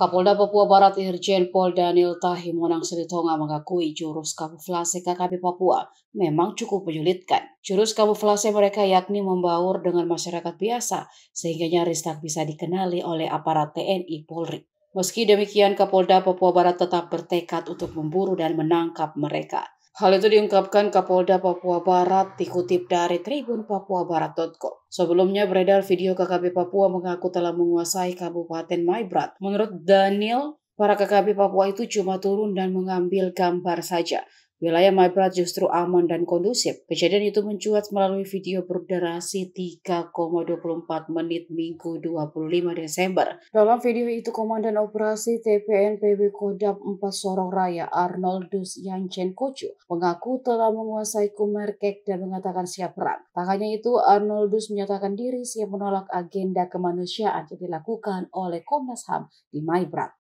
Kapolda Papua Barat Irjen Pol Daniel Tahimonang Silitonga mengakui jurus kamuflase KKP Papua memang cukup menyulitkan. Jurus kamuflase mereka yakni membaur dengan masyarakat biasa sehingga nyaris tak bisa dikenali oleh aparat TNI Polri. Meski demikian, Kapolda Papua Barat tetap bertekad untuk memburu dan menangkap mereka. Hal itu diungkapkan Kapolda Papua Barat dikutip dari Tribun tribunpapuabarat.com. Sebelumnya beredar video KKB Papua mengaku telah menguasai Kabupaten Maibrat. Menurut Daniel, para KKB Papua itu cuma turun dan mengambil gambar saja. Wilayah Maibrat justru aman dan kondusif. Kejadian itu mencuat melalui video berdurasi 3,24 menit Minggu 25 Desember. Dalam video itu, Komandan Operasi TPNPB Kodam 4 Sorong Raya Arnoldus Yanchen Kocu mengaku telah menguasai Kumerkek dan mengatakan siap perang. Tak hanya itu, Arnoldus menyatakan diri siap menolak agenda kemanusiaan yang dilakukan oleh Komnas HAM di Maibrat.